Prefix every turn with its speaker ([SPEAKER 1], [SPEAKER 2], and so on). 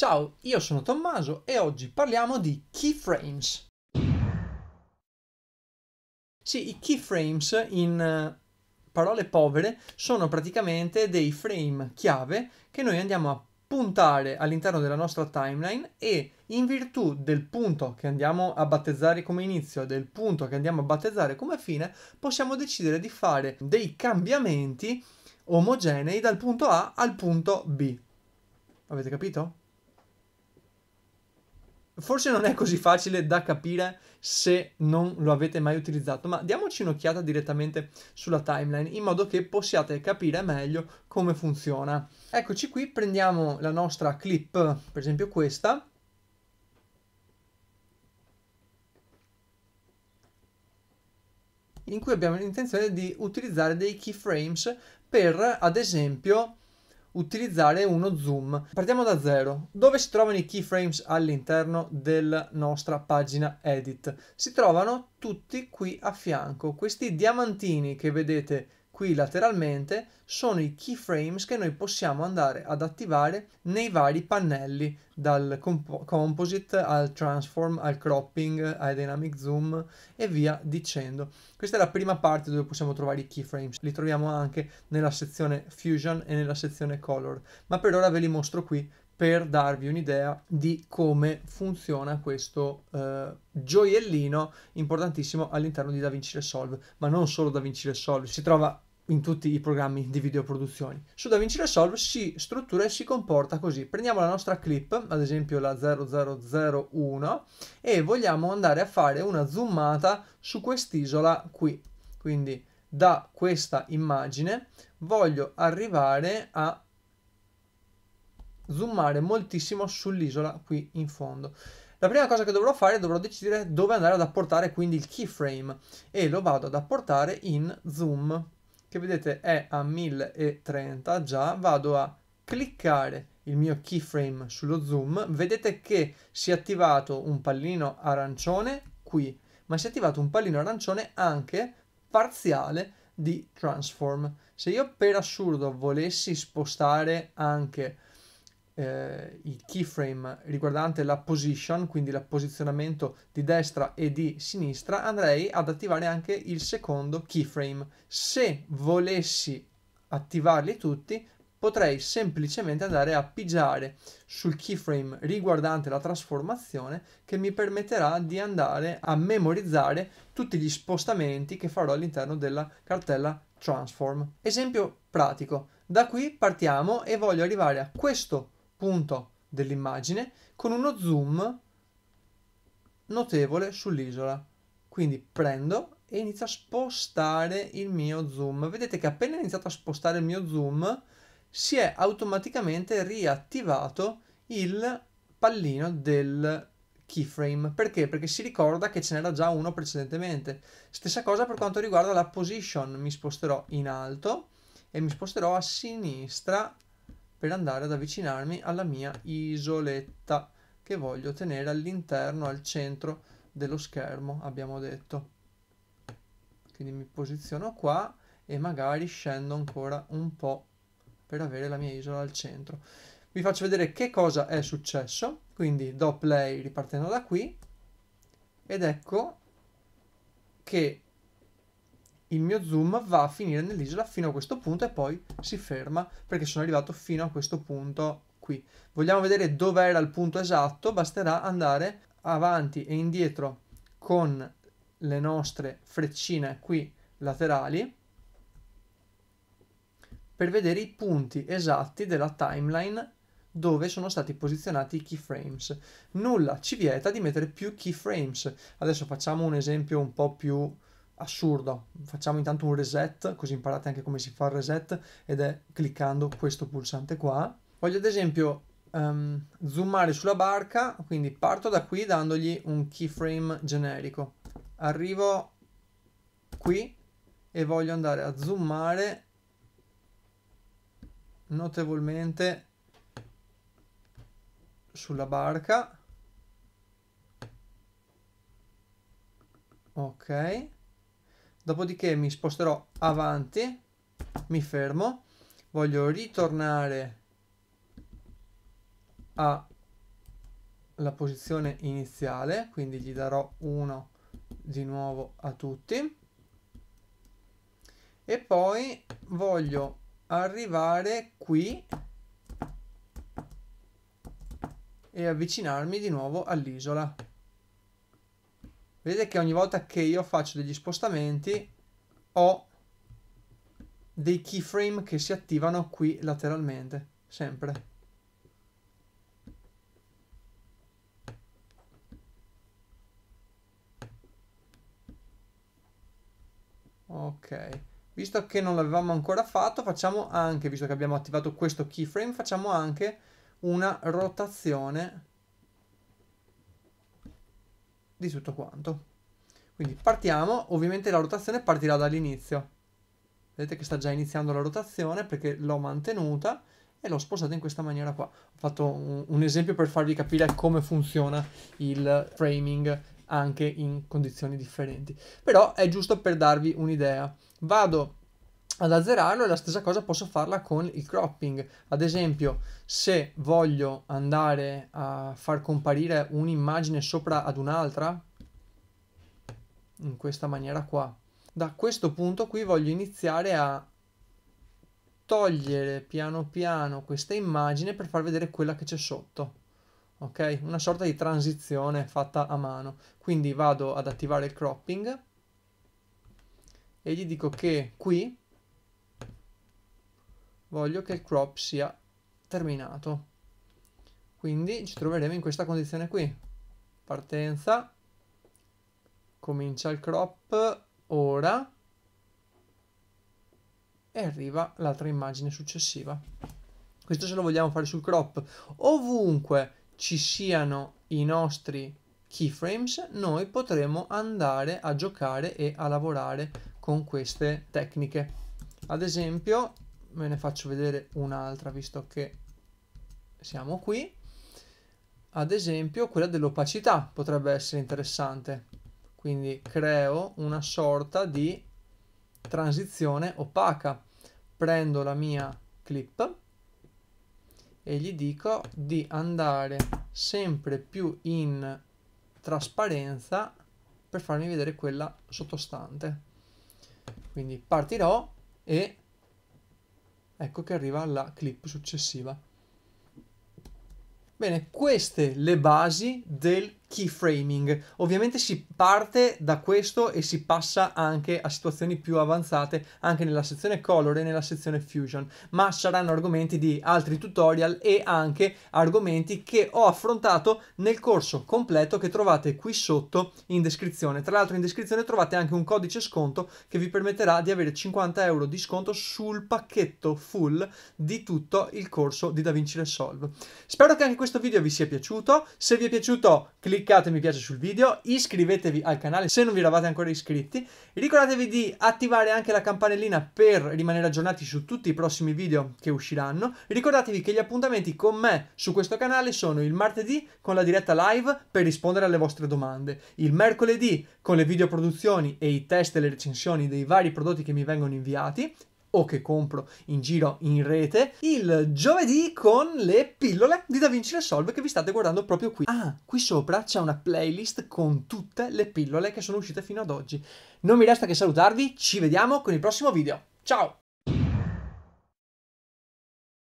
[SPEAKER 1] Ciao, io sono Tommaso e oggi parliamo di keyframes. Sì, i keyframes in eh, parole povere sono praticamente dei frame chiave che noi andiamo a puntare all'interno della nostra timeline e in virtù del punto che andiamo a battezzare come inizio, del punto che andiamo a battezzare come fine, possiamo decidere di fare dei cambiamenti omogenei dal punto A al punto B. Avete capito? forse non è così facile da capire se non lo avete mai utilizzato, ma diamoci un'occhiata direttamente sulla timeline in modo che possiate capire meglio come funziona. Eccoci qui, prendiamo la nostra clip, per esempio questa, in cui abbiamo l'intenzione di utilizzare dei keyframes per, ad esempio, utilizzare uno zoom. Partiamo da zero. Dove si trovano i keyframes all'interno della nostra pagina edit? Si trovano tutti qui a fianco. Questi diamantini che vedete qui lateralmente sono i keyframes che noi possiamo andare ad attivare nei vari pannelli dal comp composite al transform al cropping ai dynamic zoom e via dicendo questa è la prima parte dove possiamo trovare i keyframes li troviamo anche nella sezione fusion e nella sezione color ma per ora ve li mostro qui per darvi un'idea di come funziona questo eh, gioiellino importantissimo all'interno di DaVinci Resolve, ma non solo DaVinci Resolve, si trova in tutti i programmi di videoproduzioni. Su DaVinci Resolve si struttura e si comporta così. Prendiamo la nostra clip, ad esempio la 0001, e vogliamo andare a fare una zoomata su quest'isola qui. Quindi da questa immagine voglio arrivare a zoomare moltissimo sull'isola qui in fondo. La prima cosa che dovrò fare dovrò decidere dove andare ad apportare quindi il keyframe e lo vado ad apportare in zoom che vedete è a 1030 già, vado a cliccare il mio keyframe sullo zoom, vedete che si è attivato un pallino arancione qui, ma si è attivato un pallino arancione anche parziale di transform. Se io per assurdo volessi spostare anche eh, il keyframe riguardante la position, quindi il posizionamento di destra e di sinistra, andrei ad attivare anche il secondo keyframe. Se volessi attivarli tutti, potrei semplicemente andare a pigiare sul keyframe riguardante la trasformazione che mi permetterà di andare a memorizzare tutti gli spostamenti che farò all'interno della cartella transform. Esempio pratico. Da qui partiamo e voglio arrivare a questo punto dell'immagine con uno zoom notevole sull'isola. Quindi prendo e inizio a spostare il mio zoom. Vedete che appena iniziato a spostare il mio zoom si è automaticamente riattivato il pallino del keyframe. Perché? Perché si ricorda che ce n'era già uno precedentemente. Stessa cosa per quanto riguarda la position. Mi sposterò in alto e mi sposterò a sinistra per andare ad avvicinarmi alla mia isoletta che voglio tenere all'interno, al centro dello schermo, abbiamo detto. Quindi mi posiziono qua e magari scendo ancora un po' per avere la mia isola al centro. Vi faccio vedere che cosa è successo, quindi do play ripartendo da qui ed ecco che il mio zoom va a finire nell'isola fino a questo punto e poi si ferma perché sono arrivato fino a questo punto qui. Vogliamo vedere dove era il punto esatto, basterà andare avanti e indietro con le nostre freccine qui laterali per vedere i punti esatti della timeline dove sono stati posizionati i keyframes. Nulla ci vieta di mettere più keyframes. Adesso facciamo un esempio un po' più assurdo. Facciamo intanto un reset, così imparate anche come si fa il reset, ed è cliccando questo pulsante qua. Voglio ad esempio um, zoomare sulla barca, quindi parto da qui dandogli un keyframe generico. Arrivo qui e voglio andare a zoomare notevolmente sulla barca. Ok dopodiché mi sposterò avanti, mi fermo, voglio ritornare alla posizione iniziale, quindi gli darò uno di nuovo a tutti e poi voglio arrivare qui e avvicinarmi di nuovo all'isola Vedete che ogni volta che io faccio degli spostamenti ho dei keyframe che si attivano qui lateralmente, sempre. Ok, visto che non l'avevamo ancora fatto, facciamo anche, visto che abbiamo attivato questo keyframe, facciamo anche una rotazione di tutto quanto. Quindi partiamo, ovviamente la rotazione partirà dall'inizio. Vedete che sta già iniziando la rotazione perché l'ho mantenuta e l'ho spostata in questa maniera qua. Ho fatto un, un esempio per farvi capire come funziona il framing anche in condizioni differenti. Però è giusto per darvi un'idea. Vado ad azzerarlo e la stessa cosa posso farla con il cropping. Ad esempio, se voglio andare a far comparire un'immagine sopra ad un'altra, in questa maniera qua, da questo punto qui voglio iniziare a togliere piano piano questa immagine per far vedere quella che c'è sotto. Ok? Una sorta di transizione fatta a mano. Quindi vado ad attivare il cropping e gli dico che qui voglio che il crop sia terminato. Quindi ci troveremo in questa condizione qui. Partenza, comincia il crop, ora, e arriva l'altra immagine successiva. Questo se lo vogliamo fare sul crop. Ovunque ci siano i nostri keyframes, noi potremo andare a giocare e a lavorare con queste tecniche. Ad esempio, ve ne faccio vedere un'altra visto che siamo qui ad esempio quella dell'opacità potrebbe essere interessante quindi creo una sorta di transizione opaca prendo la mia clip e gli dico di andare sempre più in trasparenza per farmi vedere quella sottostante quindi partirò e ecco che arriva la clip successiva. Bene, queste le basi del keyframing. Ovviamente si parte da questo e si passa anche a situazioni più avanzate, anche nella sezione color e nella sezione fusion, ma saranno argomenti di altri tutorial e anche argomenti che ho affrontato nel corso completo che trovate qui sotto in descrizione. Tra l'altro in descrizione trovate anche un codice sconto che vi permetterà di avere 50 euro di sconto sul pacchetto full di tutto il corso di DaVinci Resolve. Spero che anche questo video vi sia piaciuto, se vi è piaciuto cliccate cliccate mi piace sul video, iscrivetevi al canale se non vi eravate ancora iscritti, ricordatevi di attivare anche la campanellina per rimanere aggiornati su tutti i prossimi video che usciranno, ricordatevi che gli appuntamenti con me su questo canale sono il martedì con la diretta live per rispondere alle vostre domande, il mercoledì con le videoproduzioni e i test e le recensioni dei vari prodotti che mi vengono inviati o che compro in giro in rete il giovedì con le pillole di Da Vinci Resolve che vi state guardando proprio qui. Ah, qui sopra c'è una playlist con tutte le pillole che sono uscite fino ad oggi. Non mi resta che salutarvi, ci vediamo con il prossimo video. Ciao!